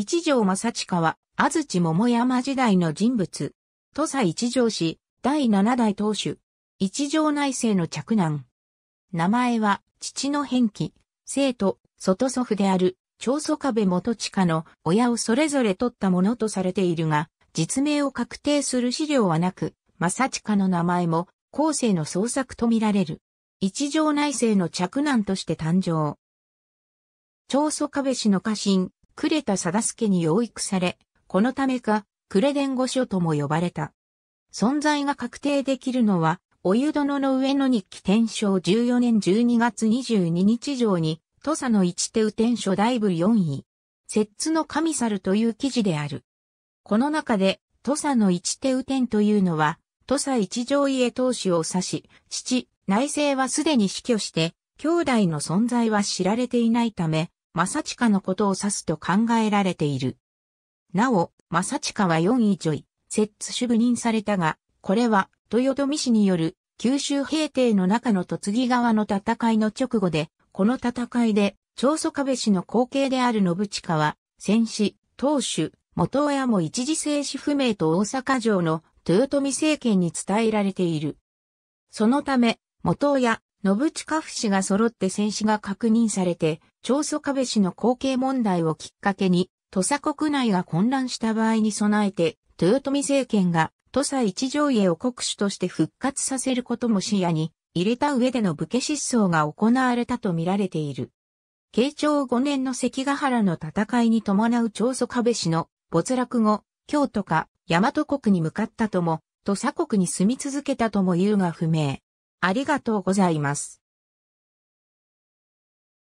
一条正親は、安土桃山時代の人物。土佐一条氏、第七代当主。一条内政の着難。名前は、父の変記、生徒、外祖父である、長祖壁元親の親をそれぞれ取ったものとされているが、実名を確定する資料はなく、正親の名前も、後世の創作とみられる。一条内政の着難として誕生。長祖壁氏の家臣、呉田貞助に養育され、このためか、呉伝御書とも呼ばれた。存在が確定できるのは、お湯殿の上の日記天正14年12月22日上に、土佐の一手雨天書大部4位、摂津の神猿という記事である。この中で、土佐の一手雨天というのは、土佐一条家当主を指し、父、内政はすでに死去して、兄弟の存在は知られていないため、正親のことを指すと考えられている。なお、正親は4位ちょい、摂津主部任されたが、これは、豊臣氏による、九州平定の中の戸次川の戦いの直後で、この戦いで、長宗壁氏の後継である信近は、戦死、当主、元親も一時生死不明と大阪城の豊臣政権に伝えられている。そのため、元親、信近不死が揃って戦死が確認されて、長祖壁氏の後継問題をきっかけに、土佐国内が混乱した場合に備えて、豊臣政権が土佐一条家を国主として復活させることも視野に入れた上での武家失踪が行われたと見られている。慶長5年の関ヶ原の戦いに伴う長祖壁氏の没落後、京都か大和国に向かったとも、土佐国に住み続けたとも言うが不明。ありがとうございます。